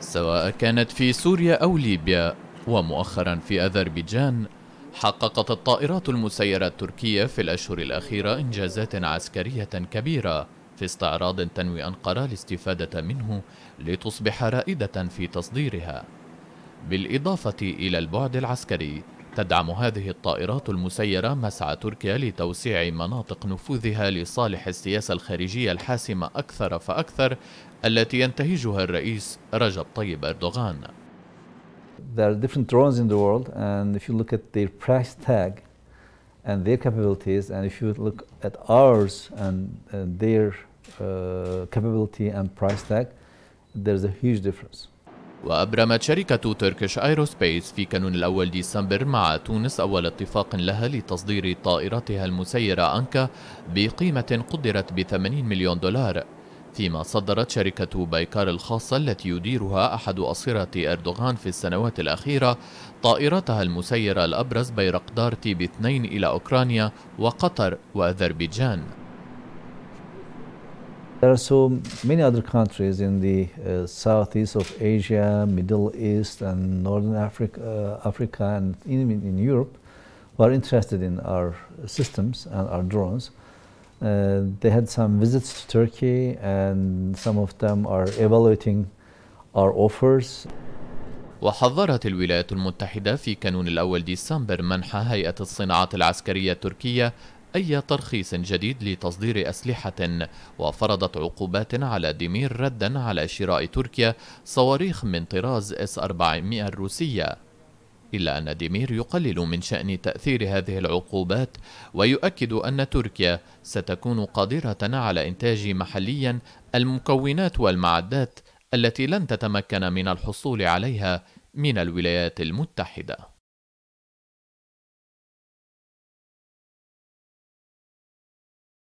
سواء كانت في سوريا أو ليبيا ومؤخرا في أذربيجان حققت الطائرات المسيرة التركية في الأشهر الأخيرة إنجازات عسكرية كبيرة في استعراض تنوي أنقرة الاستفادة منه لتصبح رائدة في تصديرها بالإضافة إلى البعد العسكري تدعم هذه الطائرات المسيرة مسعى تركيا لتوسيع مناطق نفوذها لصالح السياسة الخارجية الحاسمة أكثر فأكثر التي ينتهجها الرئيس رجب طيب أردوغان. There are different drones in the world and if you look at their price tag and their capabilities and if you look at ours and, and their uh, capability and price tag there's a huge difference. وأبرمت شركة تركش أيروسبيس في كانون الأول ديسمبر مع تونس أول اتفاق لها لتصدير طائرتها المسيرة أنكا بقيمة قدرت ب 80 مليون دولار فيما صدرت شركة بايكار الخاصة التي يديرها أحد أسرة أردوغان في السنوات الأخيرة طائرتها المسيرة الأبرز بيرقدار بي 2 إلى أوكرانيا وقطر وأذربيجان There are so many other countries in the uh, southeast of Asia, Middle East, and Northern Africa, uh, Africa and even in, Europe who are interested in our systems and our drones. Uh, they had some visits to Turkey, and some of them are evaluating our offers. وحذرت الولايات المتحدة في كانون الأول ديسمبر منح هيئة الصناعات العسكرية التركية أي ترخيص جديد لتصدير أسلحة وفرضت عقوبات على ديمير ردا على شراء تركيا صواريخ من طراز اس 400 الروسية إلا أن ديمير يقلل من شأن تأثير هذه العقوبات ويؤكد أن تركيا ستكون قادرة على إنتاج محليا المكونات والمعدات التي لن تتمكن من الحصول عليها من الولايات المتحدة